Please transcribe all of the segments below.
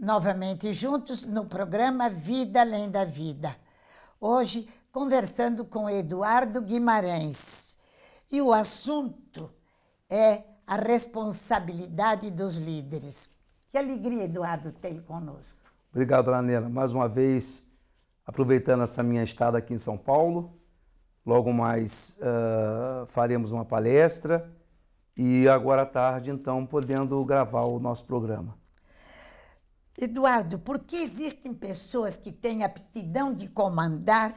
novamente juntos no programa Vida Além da Vida. Hoje, conversando com Eduardo Guimarães. E o assunto é a responsabilidade dos líderes. Que alegria, Eduardo, ter conosco. Obrigado, Lanela. Mais uma vez, aproveitando essa minha estada aqui em São Paulo. Logo mais uh, faremos uma palestra e agora à tarde, então, podendo gravar o nosso programa. Eduardo, por que existem pessoas que têm aptidão de comandar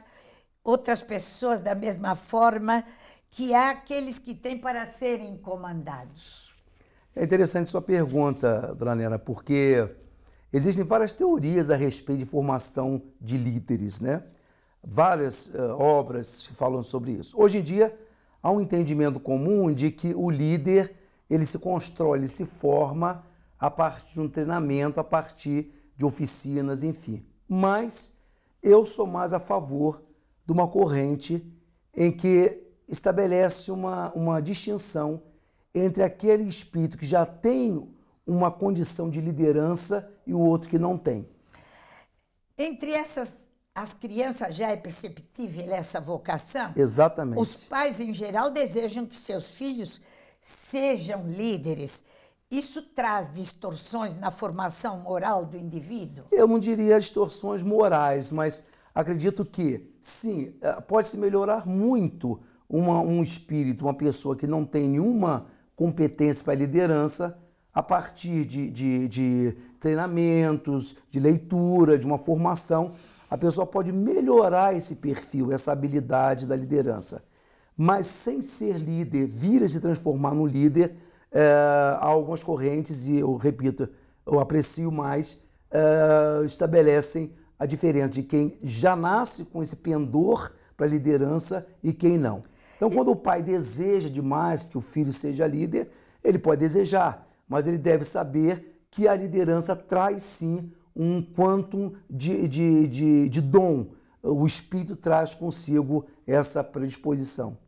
outras pessoas da mesma forma que há aqueles que têm para serem comandados? É interessante sua pergunta, dona Nena, porque existem várias teorias a respeito de formação de líderes, né? Várias uh, obras falam sobre isso. Hoje em dia, há um entendimento comum de que o líder ele se constrói, ele se forma a partir de um treinamento, a partir de oficinas, enfim. Mas eu sou mais a favor de uma corrente em que estabelece uma, uma distinção entre aquele espírito que já tem uma condição de liderança e o outro que não tem. Entre essas, as crianças já é perceptível essa vocação? Exatamente. Os pais, em geral, desejam que seus filhos sejam líderes. Isso traz distorções na formação moral do indivíduo? Eu não diria distorções morais, mas acredito que, sim, eh, pode-se melhorar muito uma, um espírito, uma pessoa que não tem nenhuma competência para liderança, a partir de, de, de treinamentos, de leitura, de uma formação, a pessoa pode melhorar esse perfil, essa habilidade da liderança. Mas sem ser líder, vir a se transformar no líder, eh, algumas correntes, e eu repito, eu aprecio mais, eh, estabelecem a diferença de quem já nasce com esse pendor para liderança e quem não. Então, quando o pai deseja demais que o filho seja líder, ele pode desejar, mas ele deve saber que a liderança traz sim um quantum de, de, de, de dom. O espírito traz consigo essa predisposição.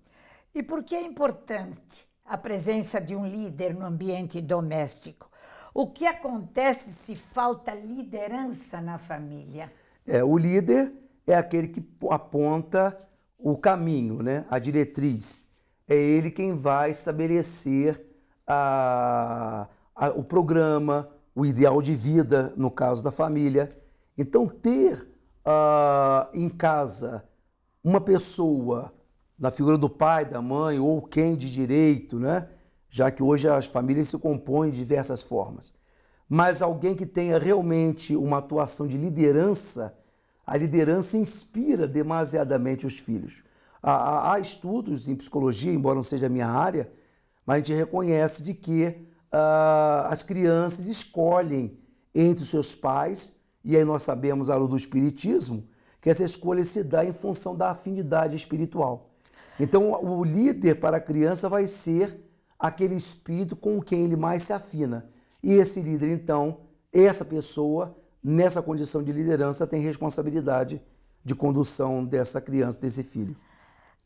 E por que é importante a presença de um líder no ambiente doméstico. O que acontece se falta liderança na família? É, o líder é aquele que aponta o caminho, né? a diretriz. É ele quem vai estabelecer a, a, o programa, o ideal de vida, no caso da família. Então, ter uh, em casa uma pessoa na figura do pai, da mãe ou quem de direito, né? já que hoje as famílias se compõem de diversas formas. Mas alguém que tenha realmente uma atuação de liderança, a liderança inspira demasiadamente os filhos. Há, há estudos em psicologia, embora não seja a minha área, mas a gente reconhece de que uh, as crianças escolhem entre os seus pais, e aí nós sabemos, a luz do espiritismo, que essa escolha se dá em função da afinidade espiritual. Então, o líder para a criança vai ser aquele espírito com quem ele mais se afina. E esse líder, então, essa pessoa, nessa condição de liderança, tem responsabilidade de condução dessa criança, desse filho.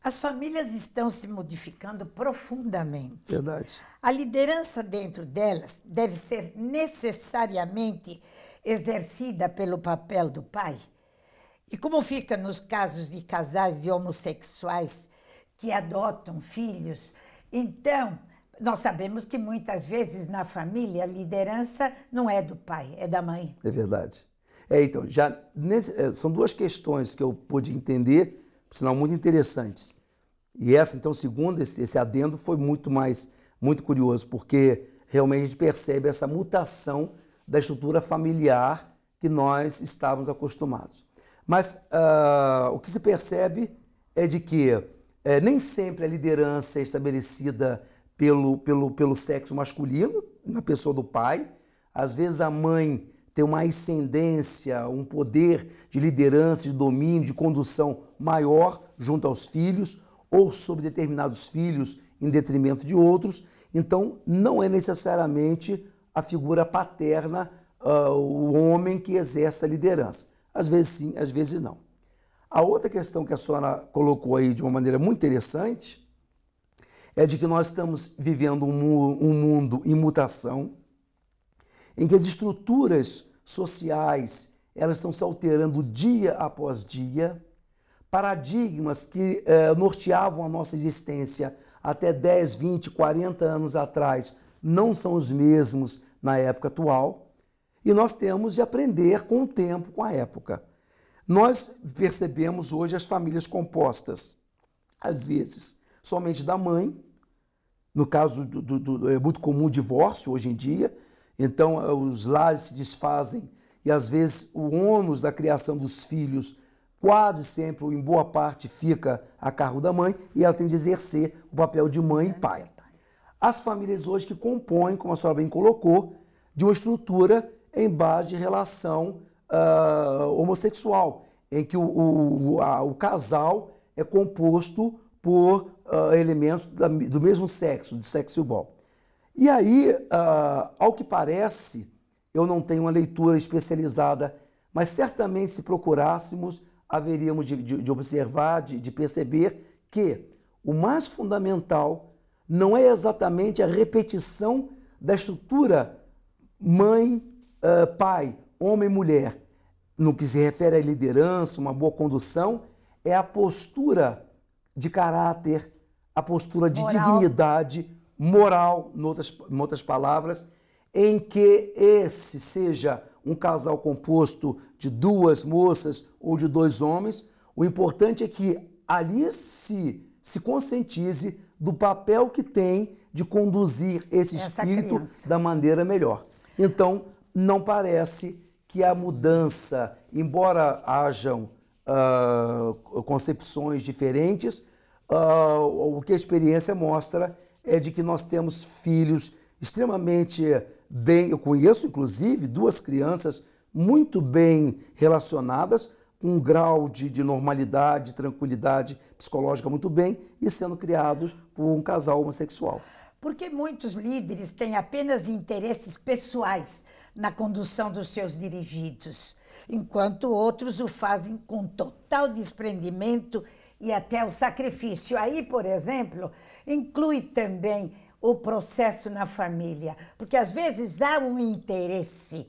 As famílias estão se modificando profundamente. Verdade. A liderança dentro delas deve ser necessariamente exercida pelo papel do pai. E como fica nos casos de casais de homossexuais que adotam filhos. Então, nós sabemos que muitas vezes na família a liderança não é do pai, é da mãe. É verdade. É, então, já nesse, é, são duas questões que eu pude entender, por sinal, muito interessantes. E essa, então, segunda, esse, esse adendo foi muito mais, muito curioso, porque realmente a gente percebe essa mutação da estrutura familiar que nós estávamos acostumados. Mas uh, o que se percebe é de que é, nem sempre a liderança é estabelecida pelo, pelo, pelo sexo masculino, na pessoa do pai. Às vezes a mãe tem uma ascendência, um poder de liderança, de domínio, de condução maior junto aos filhos, ou sobre determinados filhos em detrimento de outros. Então, não é necessariamente a figura paterna, uh, o homem que exerce a liderança. Às vezes sim, às vezes não. A outra questão que a senhora colocou aí de uma maneira muito interessante é de que nós estamos vivendo um, mu um mundo em mutação, em que as estruturas sociais elas estão se alterando dia após dia, paradigmas que eh, norteavam a nossa existência até 10, 20, 40 anos atrás não são os mesmos na época atual, e nós temos de aprender com o tempo, com a época. Nós percebemos hoje as famílias compostas, às vezes, somente da mãe, no caso do, do, do é muito comum o divórcio hoje em dia, então eh, os lares se desfazem e às vezes o ônus da criação dos filhos quase sempre, ou em boa parte, fica a cargo da mãe e ela tem de exercer o papel de mãe e pai. As famílias hoje que compõem, como a senhora bem colocou, de uma estrutura em base de relação uh, homossexual, em que o, o, a, o, casal é composto por uh, elementos da, do mesmo sexo, de sexo igual. E aí, uh, ao que parece, eu não tenho uma leitura especializada, mas certamente se procurássemos, haveríamos de, de, de observar, de, de perceber que o mais fundamental não é exatamente a repetição da estrutura mãe, uh, pai homem e mulher, no que se refere à liderança, uma boa condução, é a postura de caráter, a postura de moral. dignidade, moral, em outras, em outras palavras, em que esse seja um casal composto de duas moças ou de dois homens, o importante é que ali se, se conscientize do papel que tem de conduzir esse Essa espírito criança. da maneira melhor. Então, não parece que a mudança, embora hajam uh, concepções diferentes, uh, o que a experiência mostra é de que nós temos filhos extremamente bem. Eu conheço, inclusive, duas crianças muito bem relacionadas, com um grau de, de normalidade, tranquilidade psicológica muito bem, e sendo criados por um casal homossexual. Porque muitos líderes têm apenas interesses pessoais na condução dos seus dirigidos, enquanto outros o fazem com total desprendimento e até o sacrifício. Aí, por exemplo, inclui também o processo na família, porque às vezes há um interesse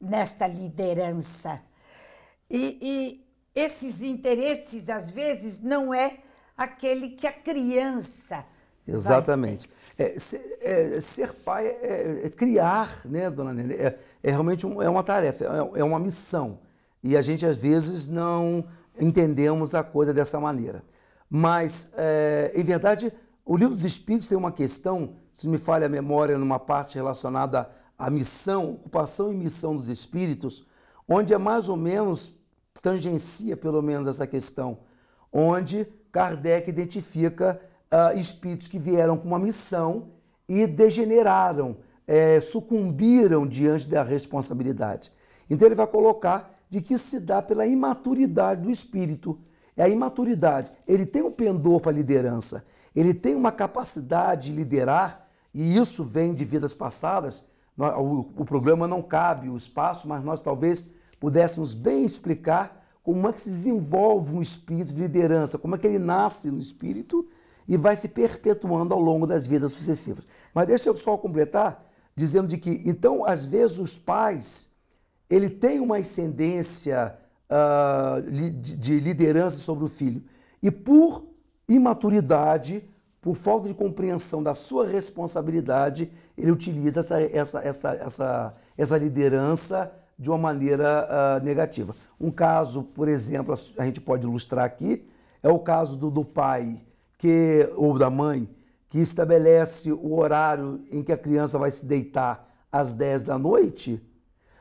nesta liderança. E, e esses interesses, às vezes, não é aquele que a criança. Exatamente é, ser, é, ser, pai é, é, criar, né, dona Nenê? É, é realmente um, é uma tarefa, é, é, uma missão. E a gente, às vezes, não entendemos a coisa dessa maneira. Mas, é, em verdade, o Livro dos Espíritos tem uma questão, se me falha a memória, numa parte relacionada à missão, ocupação e missão dos espíritos, onde é mais ou menos, tangencia pelo menos essa questão, onde Kardec identifica uh, espíritos que vieram com uma missão e degeneraram, é, sucumbiram diante da responsabilidade. Então ele vai colocar de que isso se dá pela imaturidade do espírito. É a imaturidade. Ele tem um pendor para a liderança, ele tem uma capacidade de liderar, e isso vem de vidas passadas. O, o programa não cabe, o espaço, mas nós talvez pudéssemos bem explicar como é que se desenvolve um espírito de liderança, como é que ele nasce no espírito e vai se perpetuando ao longo das vidas sucessivas. Mas deixa eu só completar dizendo de que, então, às vezes os pais, ele tem uma ascendência uh, de liderança sobre o filho e por imaturidade, por falta de compreensão da sua responsabilidade, ele utiliza essa, essa, essa, essa, essa liderança de uma maneira uh, negativa. Um caso, por exemplo, a gente pode ilustrar aqui, é o caso do, do pai que ou da mãe que estabelece o horário em que a criança vai se deitar às 10 da noite,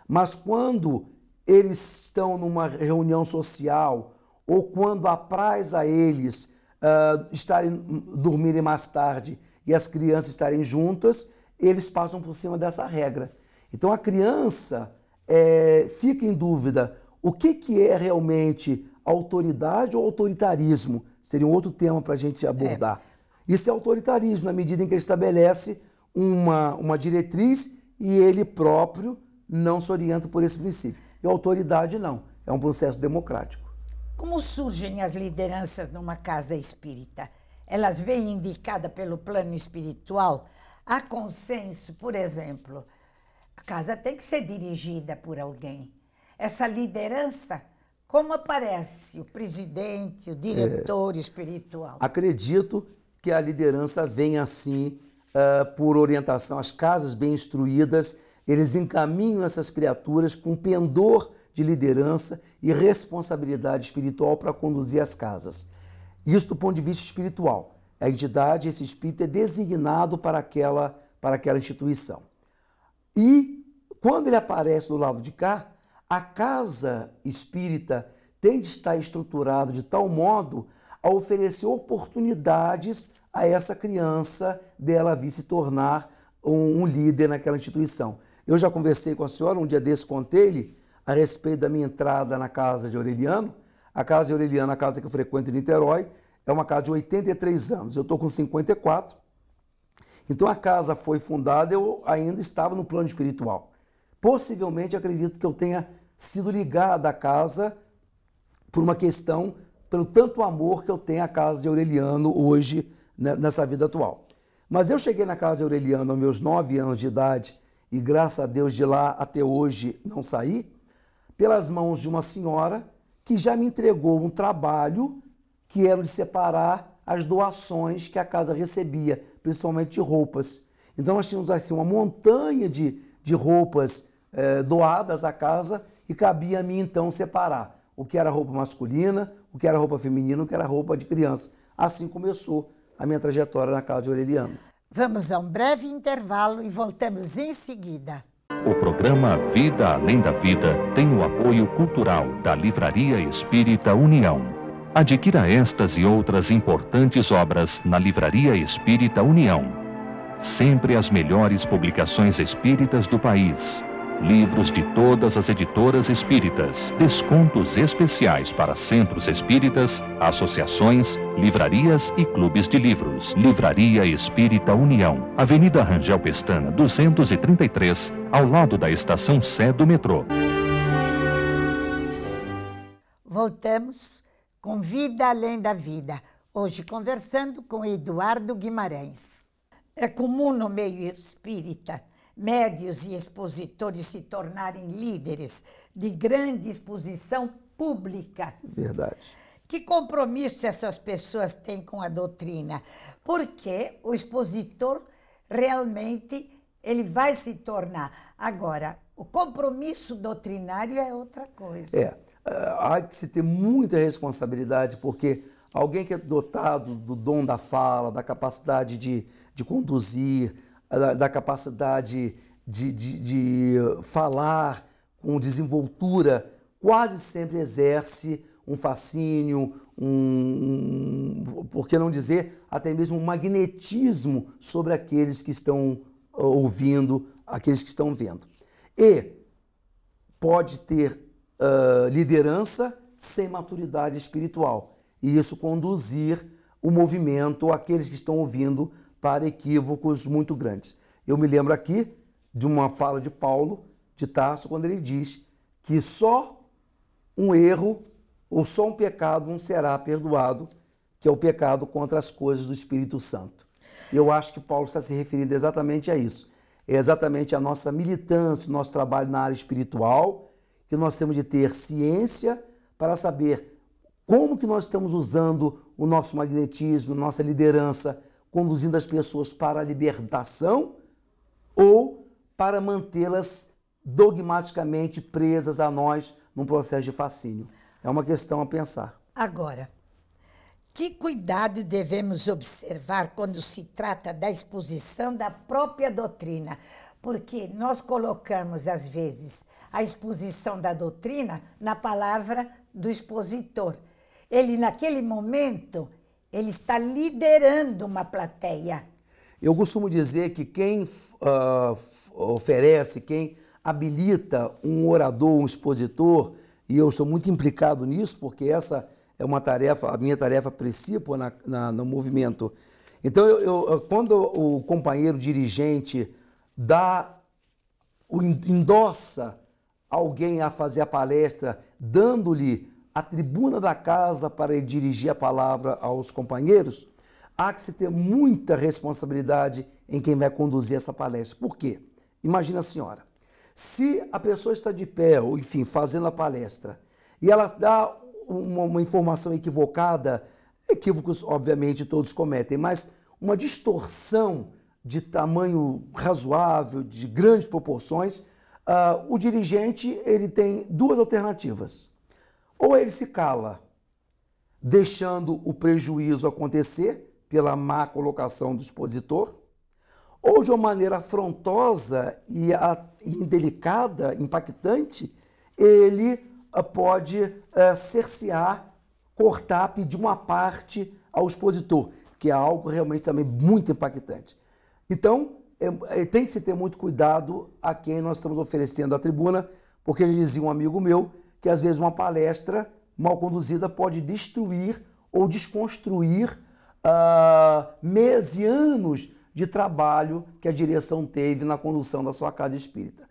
mas quando eles estão numa reunião social ou quando apraz a eles uh, estarem dormirem mais tarde e as crianças estarem juntas, eles passam por cima dessa regra. Então a criança é, fica em dúvida o que, que é realmente autoridade ou autoritarismo? Seria um outro tema para a gente abordar. É. Isso é autoritarismo, na medida em que ele estabelece uma, uma diretriz e ele próprio não se orienta por esse princípio. E autoridade não, é um processo democrático. Como surgem as lideranças numa casa espírita? Elas vêm indicadas pelo plano espiritual? Há consenso, por exemplo, a casa tem que ser dirigida por alguém. Essa liderança como aparece o presidente, o diretor é, espiritual? Acredito que a liderança vem assim, uh, por orientação, as casas bem instruídas, eles encaminham essas criaturas com pendor de liderança e responsabilidade espiritual para conduzir as casas. Isso do ponto de vista espiritual. A entidade, esse espírito é designado para aquela, para aquela instituição. E quando ele aparece do lado de cá, a casa espírita tem de estar estruturada de tal modo a oferecer oportunidades a essa criança dela vir se tornar um, um líder naquela instituição. Eu já conversei com a senhora, um dia desse contei-lhe a respeito da minha entrada na casa de Aureliano. A casa de Aureliano, a casa que eu frequento em Niterói, é uma casa de 83 anos. Eu estou com 54. Então a casa foi fundada, eu ainda estava no plano espiritual. Possivelmente acredito que eu tenha sido ligada à casa por uma questão, pelo tanto amor que eu tenho à casa de Aureliano hoje, né, nessa vida atual. Mas eu cheguei na casa de Aureliano aos meus nove anos de idade e, graças a Deus, de lá até hoje não saí, pelas mãos de uma senhora que já me entregou um trabalho que era de separar as doações que a casa recebia, principalmente de roupas. Então nós tínhamos assim uma montanha de, de roupas eh, doadas à casa e cabia a mim então separar o que era roupa masculina, o que era roupa feminina, o que era roupa de criança. Assim começou a minha trajetória na casa de Aureliano. Vamos a um breve intervalo e voltamos em seguida. O programa Vida Além da Vida tem o apoio cultural da Livraria Espírita União. Adquira estas e outras importantes obras na Livraria Espírita União. Sempre as melhores publicações espíritas do país livros de todas as editoras espíritas, descontos especiais para centros espíritas, associações, livrarias e clubes de livros. Livraria Espírita União, Avenida Rangel Pestana, 233, ao lado da estação Sé do metrô. Voltamos com Vida Além da Vida, hoje conversando com Eduardo Guimarães. É comum no meio espírita médios e expositores se tornarem líderes de grande exposição pública. Verdade. Que compromisso essas pessoas têm com a doutrina? Porque o expositor realmente ele vai se tornar. Agora, o compromisso doutrinário é outra coisa. É, ah, há que se ter muita responsabilidade, porque alguém que é dotado do dom da fala, da capacidade de, de conduzir, da, da capacidade de, de, de falar com desenvoltura, quase sempre exerce um fascínio, um, por que não dizer, até mesmo um magnetismo sobre aqueles que estão ah, ouvindo, aqueles que estão vendo. E pode ter uh, liderança sem maturidade espiritual e isso conduzir o movimento, aqueles que estão ouvindo, para equívocos muito grandes. Eu me lembro aqui de uma fala de Paulo de Tarso, quando ele diz que só um erro ou só um pecado não será perdoado, que é o pecado contra as coisas do Espírito Santo. Eu acho que Paulo está se referindo exatamente a isso. É exatamente a nossa militância, o nosso trabalho na área espiritual, que nós temos de ter ciência para saber como que nós estamos usando o nosso magnetismo, nossa liderança conduzindo as pessoas para a libertação ou para mantê-las dogmaticamente presas a nós num processo de fascínio. É uma questão a pensar. Agora, que cuidado devemos observar quando se trata da exposição da própria doutrina? Porque nós colocamos, às vezes, a exposição da doutrina na palavra do expositor. Ele, naquele momento, ele está liderando uma plateia. Eu costumo dizer que quem uh, oferece, quem habilita um orador, um expositor, e eu estou muito implicado nisso, porque essa é uma tarefa, a minha tarefa principal na, na, no movimento. Então, eu, eu, quando o companheiro dirigente dá, endossa alguém a fazer a palestra, dando-lhe a tribuna da casa para dirigir a palavra aos companheiros, há que se ter muita responsabilidade em quem vai conduzir essa palestra. Por quê? Imagina a senhora, se a pessoa está de pé, ou enfim, fazendo a palestra, e ela dá uma, uma informação equivocada, equívocos obviamente todos cometem, mas uma distorção de tamanho razoável, de grandes proporções, uh, o dirigente ele tem duas alternativas. Ou ele se cala, deixando o prejuízo acontecer pela má colocação do expositor, ou de uma maneira afrontosa e indelicada, impactante, ele ah, pode eh, cercear, cortar, pedir uma parte ao expositor, que é algo realmente também muito impactante. Então, é, é, tem que se ter muito cuidado a quem nós estamos oferecendo a tribuna, porque já dizia um amigo meu que às vezes uma palestra mal conduzida pode destruir ou desconstruir uh, meses e anos de trabalho que a direção teve na condução da sua casa espírita.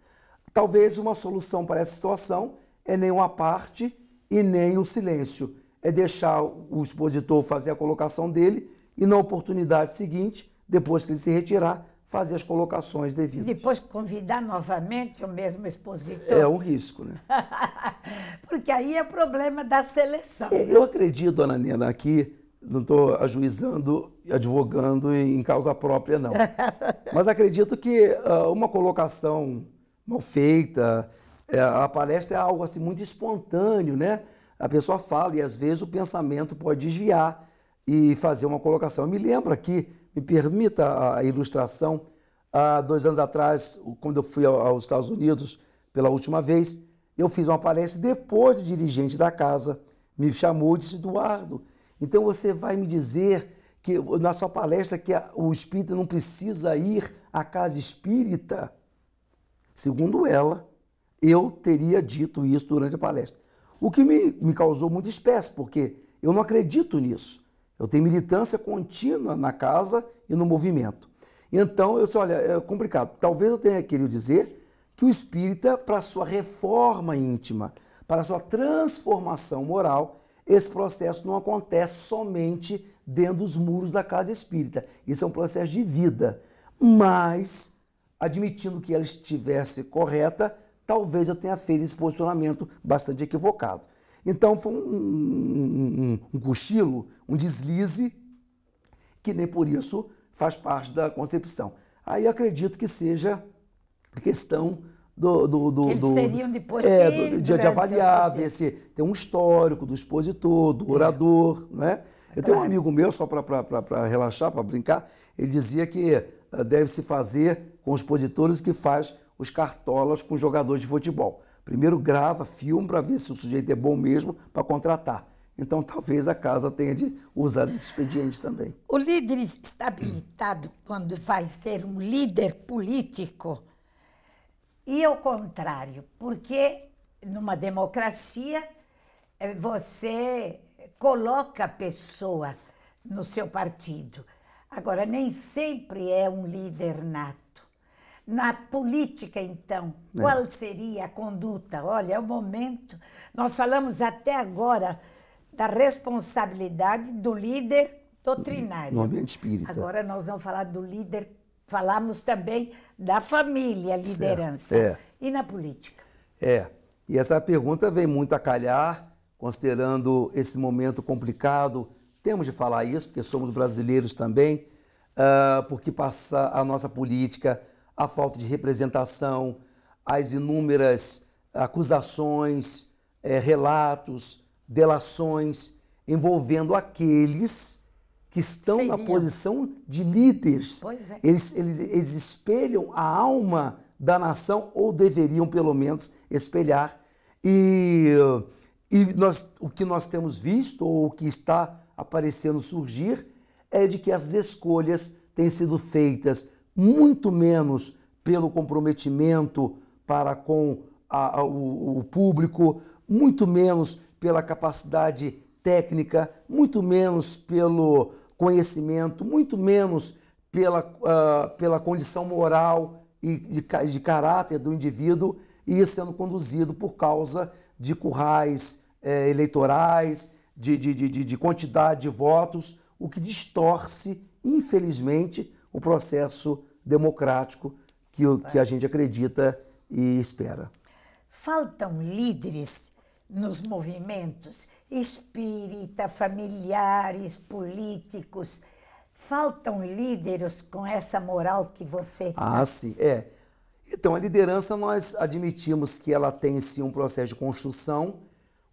Talvez uma solução para essa situação é nem uma parte e nem o silêncio. É deixar o expositor fazer a colocação dele e, na oportunidade seguinte, depois que ele se retirar, fazer as colocações devidas. Depois convidar novamente o mesmo expositor. É um risco, né? Porque aí é problema da seleção. Né? Eu acredito, dona Nena, aqui não estou ajuizando, advogando em causa própria, não. Mas acredito que uh, uma colocação mal feita, é, a palestra é algo assim muito espontâneo, né? A pessoa fala e às vezes o pensamento pode desviar e fazer uma colocação. Eu me lembro aqui me permita a ilustração. Há dois anos atrás, quando eu fui aos Estados Unidos pela última vez, eu fiz uma palestra. Depois, o dirigente da casa me chamou e disse: Eduardo, então você vai me dizer que na sua palestra que o espírita não precisa ir à casa espírita? Segundo ela, eu teria dito isso durante a palestra. O que me, me causou muita espécie, porque eu não acredito nisso. Eu tenho militância contínua na casa e no movimento. Então, eu disse, olha, é complicado. Talvez eu tenha querido dizer que o espírita, para sua reforma íntima, para sua transformação moral, esse processo não acontece somente dentro dos muros da casa espírita. Isso é um processo de vida. Mas, admitindo que ela estivesse correta, talvez eu tenha feito esse posicionamento bastante equivocado. Então foi um, um, um, cochilo, um deslize, que nem por isso faz parte da concepção. Aí acredito que seja questão do. do, do que eles do, teriam depois é, que, de, de avaliar, ver se tem um histórico do expositor, do é. orador, é. Eu claro. tenho um amigo meu, só para relaxar, para brincar, ele dizia que eh, deve-se fazer com os expositores o que faz os cartolas com os jogadores de futebol. Primeiro grava, filme para ver se o sujeito é bom mesmo para contratar. Então talvez a casa tenha de usar esse expediente também. O líder está habilitado quando faz ser um líder político e ao contrário, porque numa democracia eh, você coloca a pessoa no seu partido. Agora, nem sempre é um líder nato. Na política, então, é. qual seria a conduta? Olha, é o momento. Nós falamos até agora da responsabilidade do líder doutrinário. No ambiente espírita. Agora nós vamos falar do líder, falamos também da família, liderança. É. E na política? É. E essa pergunta vem muito a calhar, considerando esse momento complicado. Temos de falar isso, porque somos brasileiros também, ah, porque passa a nossa política a falta de representação, as inúmeras acusações, é, relatos, delações envolvendo aqueles que estão Seria. na posição de líderes. É. Eles, eles, eles espelham a alma da nação, ou deveriam, pelo menos, espelhar. E, e nós, o que nós temos visto, ou o que está aparecendo surgir, é de que as escolhas têm sido feitas muito menos pelo comprometimento para com a, a, o, o público, muito menos pela capacidade técnica, muito menos pelo conhecimento, muito menos pela, uh, pela condição moral e de, de, caráter do indivíduo, e sendo conduzido por causa de currais eh, eleitorais, de, de, de, de quantidade de votos, o que distorce, infelizmente, o processo democrático que, que a gente acredita e espera. Faltam líderes nos movimentos espírita, familiares, políticos. Faltam líderes com essa moral que você Ah, sim, é. Então, a liderança nós admitimos que ela tem sim um processo de construção,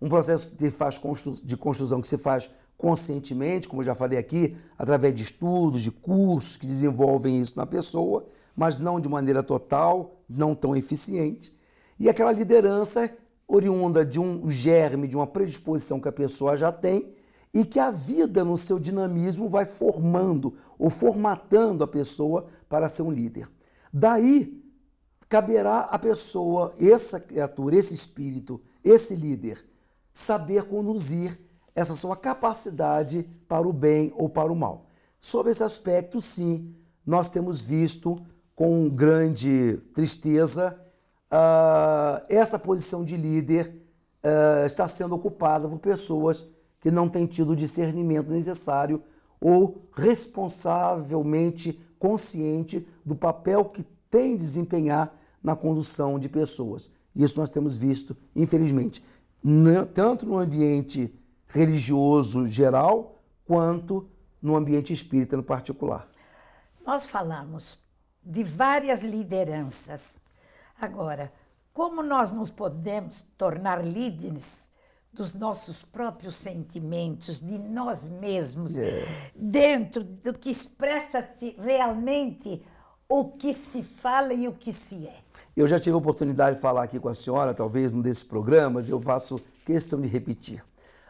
um processo de, faz constru de construção que se faz conscientemente, como eu já falei aqui, através de estudos, de cursos que desenvolvem isso na pessoa, mas não de maneira total, não tão eficiente. E aquela liderança oriunda de um germe, de uma predisposição que a pessoa já tem e que a vida, no seu dinamismo, vai formando ou formatando a pessoa para ser um líder. Daí, caberá à pessoa, essa criatura, esse espírito, esse líder, saber conduzir essa sua capacidade para o bem ou para o mal. Sobre esse aspecto, sim, nós temos visto com grande tristeza uh, essa posição de líder uh, está sendo ocupada por pessoas que não têm tido o discernimento necessário ou responsavelmente consciente do papel que tem desempenhar na condução de pessoas. Isso nós temos visto, infelizmente, tanto no ambiente religioso geral quanto no ambiente espírita no particular. Nós falamos de várias lideranças. Agora, como nós nos podemos tornar líderes dos nossos próprios sentimentos, de nós mesmos, yeah. É. dentro do que expressa-se realmente o que se fala e o que se é. Eu já tive a oportunidade de falar aqui com a senhora, talvez num desses programas, eu faço questão de repetir.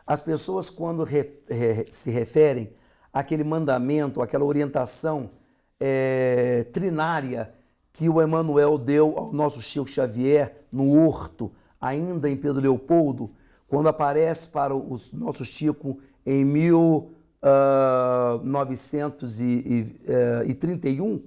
As pessoas, quando re, re, se referem àquele mandamento, àquela orientação é, trinária que o Emmanuel deu ao nosso Chico Xavier no Horto, ainda em Pedro Leopoldo, quando aparece para o nosso Chico em 1931, ah, eh,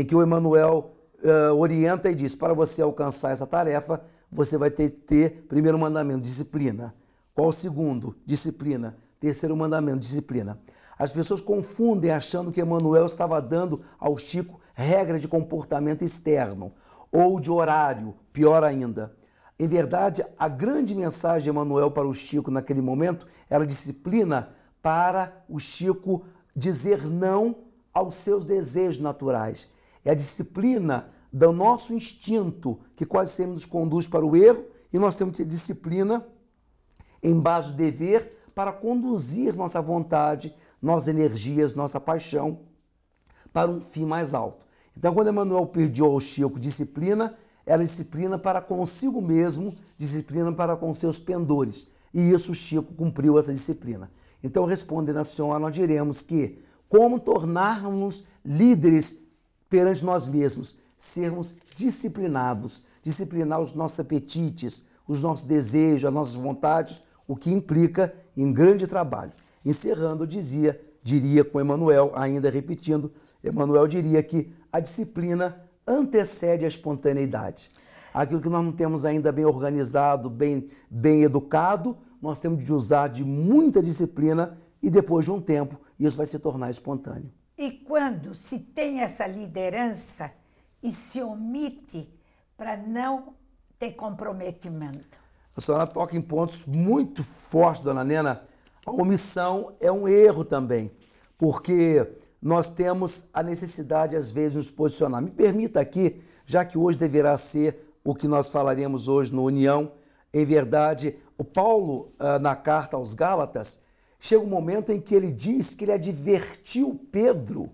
em que o Emmanuel eh, orienta e diz: para você alcançar essa tarefa, você vai ter que ter, primeiro mandamento, disciplina. Qual o segundo? Disciplina. Terceiro mandamento, disciplina. As pessoas confundem achando que Emanuel estava dando ao Chico regras de comportamento externo ou de horário, pior ainda. Em verdade, a grande mensagem de Emanuel para o Chico naquele momento era disciplina para o Chico dizer não aos seus desejos naturais. É a disciplina do nosso instinto que quase sempre nos conduz para o erro e nós temos que ter disciplina em base do dever para conduzir nossa vontade, nossas energias, nossa paixão para um fim mais alto. Então, quando Emmanuel pediu ao Chico disciplina, era disciplina para consigo mesmo, disciplina para com seus pendores. E isso Chico cumpriu essa disciplina. Então, respondendo à senhora, nós diremos que como tornarmos líderes perante nós mesmos, sermos disciplinados, disciplinar os nossos apetites, os nossos desejos, as nossas vontades, o que implica em grande trabalho. Encerrando, dizia, diria com Emanuel, ainda repetindo, Emanuel diria que a disciplina antecede a espontaneidade. Aquilo que nós não temos ainda bem organizado, bem, bem educado, nós temos de usar de muita disciplina e depois de um tempo isso vai se tornar espontâneo. E quando se tem essa liderança e se omite para não ter comprometimento? A senhora toca em pontos muito fortes, dona Nena. A omissão é um erro também, porque nós temos a necessidade, às vezes, de nos posicionar. Me permita aqui, já que hoje deverá ser o que nós falaremos hoje no União, em verdade, o Paulo, ah, na carta aos Gálatas, chega um momento em que ele diz que ele advertiu Pedro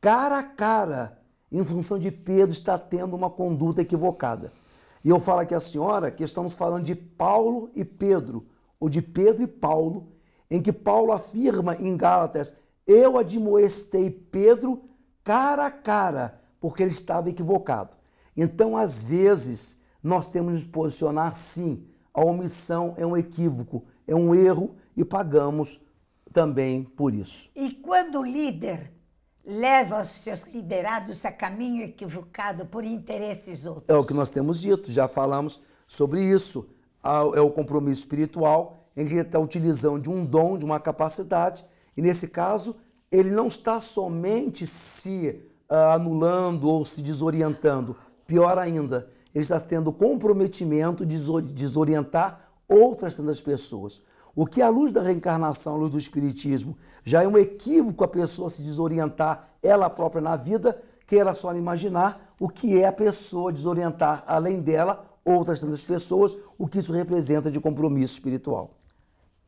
cara a cara, em função de Pedro estar tendo uma conduta equivocada. E eu falo aqui à senhora que estamos falando de Paulo e Pedro, ou de Pedro e Paulo, em que Paulo afirma em Gálatas: Eu admoestei Pedro cara a cara, porque ele estava equivocado. Então, às vezes, nós temos de nos posicionar sim. A omissão é um equívoco, é um erro e pagamos também por isso. E quando o líder leva os seus liderados a caminho equivocado por interesses outros. É o que nós temos dito, já falamos sobre isso. Ah, é o compromisso espiritual em que ele está utilizando de um dom, de uma capacidade, e nesse caso, ele não está somente se ah, anulando ou se desorientando. Pior ainda, ele está tendo comprometimento de desorientar outras tantas pessoas. O que a luz da reencarnação, a luz do espiritismo, já é um equívoco a pessoa se desorientar ela própria na vida, queira só imaginar o que é a pessoa desorientar além dela outras tantas pessoas, o que isso representa de compromisso espiritual.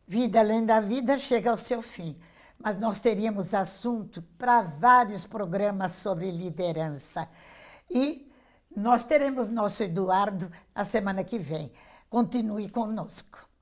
Vida além da vida chega ao seu fim, mas nós teríamos assunto para vários programas sobre liderança. E nós teremos nosso Eduardo na semana que vem. Continue conosco.